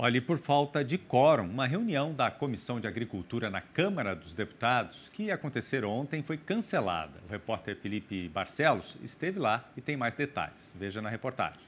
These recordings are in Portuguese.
Olhe, por falta de quórum, uma reunião da Comissão de Agricultura na Câmara dos Deputados, que ia acontecer ontem, foi cancelada. O repórter Felipe Barcelos esteve lá e tem mais detalhes. Veja na reportagem.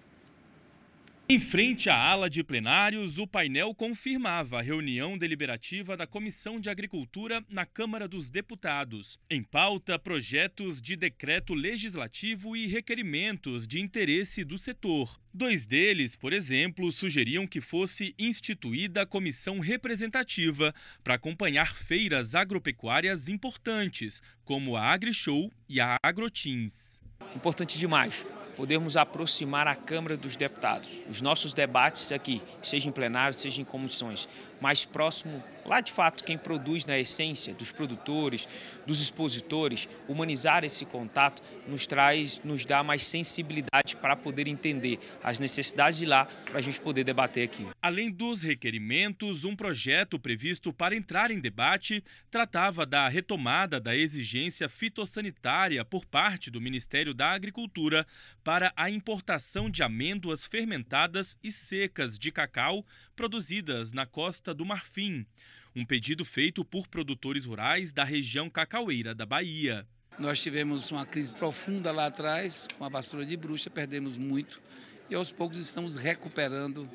Em frente à ala de plenários, o painel confirmava a reunião deliberativa da Comissão de Agricultura na Câmara dos Deputados. Em pauta, projetos de decreto legislativo e requerimentos de interesse do setor. Dois deles, por exemplo, sugeriam que fosse instituída a comissão representativa para acompanhar feiras agropecuárias importantes, como a AgriShow e a AgroTins. Importante demais podermos aproximar a Câmara dos Deputados, os nossos debates aqui, seja em plenário, seja em comissões, mais próximo Lá de fato, quem produz na né, essência dos produtores, dos expositores, humanizar esse contato nos traz, nos dá mais sensibilidade para poder entender as necessidades de lá, para a gente poder debater aqui. Além dos requerimentos, um projeto previsto para entrar em debate tratava da retomada da exigência fitossanitária por parte do Ministério da Agricultura para a importação de amêndoas fermentadas e secas de cacau produzidas na costa do Marfim um pedido feito por produtores rurais da região cacaueira da Bahia. Nós tivemos uma crise profunda lá atrás, com a vassoura de bruxa, perdemos muito e aos poucos estamos recuperando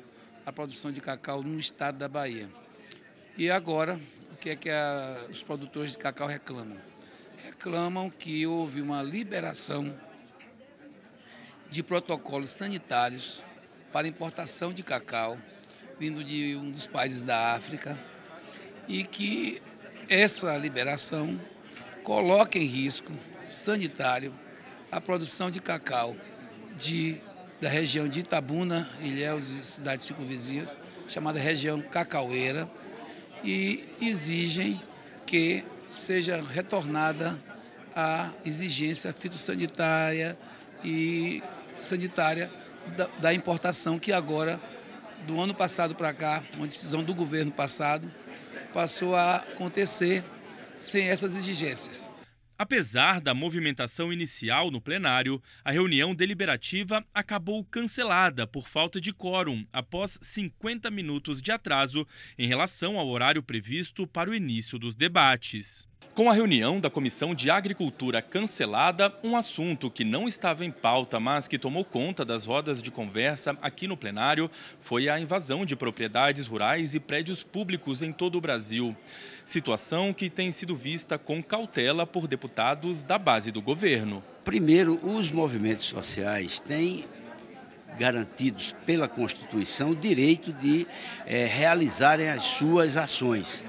a produção de cacau no estado da Bahia. E agora, o que é que a, os produtores de cacau reclamam? Reclamam que houve uma liberação de protocolos sanitários para importação de cacau vindo de um dos países da África e que essa liberação coloque em risco sanitário a produção de cacau de, da região de Itabuna, Ilhéus e cidades circunvizinhas, chamada região cacaueira, e exigem que seja retornada a exigência fitossanitária e sanitária da, da importação que agora, do ano passado para cá, uma decisão do governo passado, passou a acontecer sem essas exigências. Apesar da movimentação inicial no plenário, a reunião deliberativa acabou cancelada por falta de quórum após 50 minutos de atraso em relação ao horário previsto para o início dos debates. Com a reunião da Comissão de Agricultura cancelada, um assunto que não estava em pauta, mas que tomou conta das rodas de conversa aqui no plenário, foi a invasão de propriedades rurais e prédios públicos em todo o Brasil. Situação que tem sido vista com cautela por deputados da base do governo. Primeiro, os movimentos sociais têm garantidos pela Constituição o direito de é, realizarem as suas ações.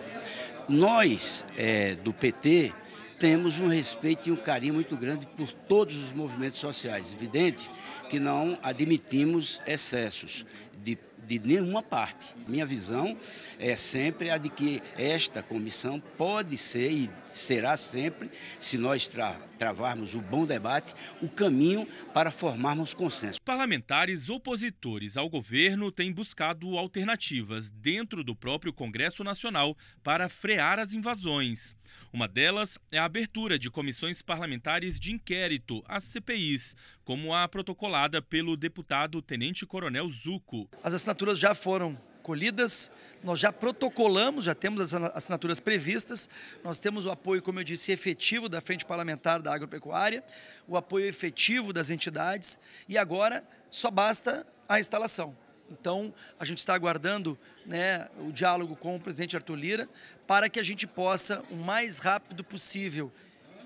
Nós, é, do PT, temos um respeito e um carinho muito grande por todos os movimentos sociais. Evidente que não admitimos excessos de, de nenhuma parte. Minha visão é sempre a de que esta comissão pode ser e será sempre, se nós tra travarmos o bom debate, o caminho para formarmos consenso. Parlamentares opositores ao governo têm buscado alternativas dentro do próprio Congresso Nacional para frear as invasões. Uma delas é a abertura de comissões parlamentares de inquérito, as CPIs, como a protocolada pelo deputado Tenente Coronel Zuco. As assinaturas já foram acolhidas. Nós já protocolamos, já temos as assinaturas previstas. Nós temos o apoio, como eu disse, efetivo da Frente Parlamentar da Agropecuária, o apoio efetivo das entidades e agora só basta a instalação. Então, a gente está aguardando né, o diálogo com o presidente Arthur Lira para que a gente possa, o mais rápido possível,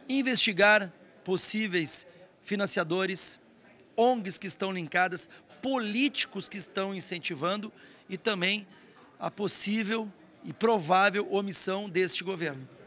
investigar possíveis financiadores, ONGs que estão linkadas, políticos que estão incentivando e também a possível e provável omissão deste governo.